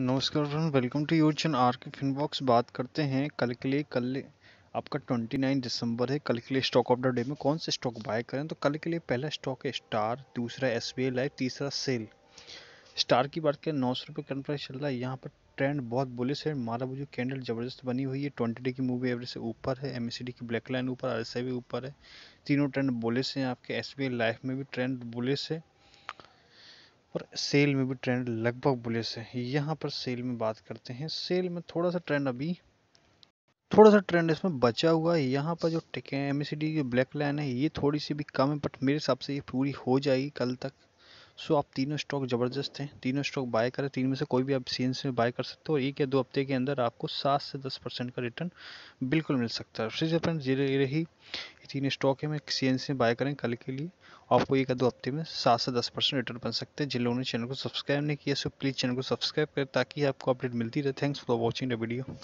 नमस्कार friend welcome to your channel R K Finbox बात करते हैं कल के लिए कल आपका 29 दिसंबर है कल के लिए स्टॉक ऑफ द डे में कौन से स्टॉक बाय करें तो कल के लिए पहला स्टॉक है स्टार दूसरा एस बी लाइफ तीसरा सेल स्टार की बात करें नौ सौ रुपये करंट प्राइस चल रहा है यहाँ पर ट्रेंड बहुत बुलिस है मारा जो कैंडल जबरदस्त बनी हुई है ट्वेंटी डे की मूवी एवरेज से ऊपर है एम की ब्लैक लाइन ऊपर आर भी ऊपर है तीनों ट्रेंड बुलिस हैं आपके एस लाइफ में भी ट्रेंड बुलिस है और सेल में भी ट्रेंड लगभग बुलिश है यहाँ पर सेल में बात करते हैं सेल में थोड़ा सा ट्रेंड अभी थोड़ा सा ट्रेंड इसमें बचा हुआ है यहाँ पर जो टिके एम e की ब्लैक लाइन है ये थोड़ी सी भी कम है बट मेरे हिसाब से ये पूरी हो जाएगी कल तक सो आप तीनों स्टॉक ज़बरदस्त हैं तीनों स्टॉक बाय करें तीन में से कोई भी आप सी में बाय कर सकते हो और एक या दो हफ्ते के अंदर आपको सात से दस परसेंट का रिटर्न बिल्कुल मिल सकता है फ्रीज फ्रेंड्स ये रही तीन स्टॉक है मैं सी से बाय करें कल के लिए आपको एक दो हफ्ते में सात से दस परसेंट रिटर्न बन सकते हैं जिन लोगों ने चैनल को सब्सक्राइब नहीं किया सो प्लीज़ चैनल को सब्सक्राइब करें ताकि आपको अपडेट मिलती रहे thanks for watching the video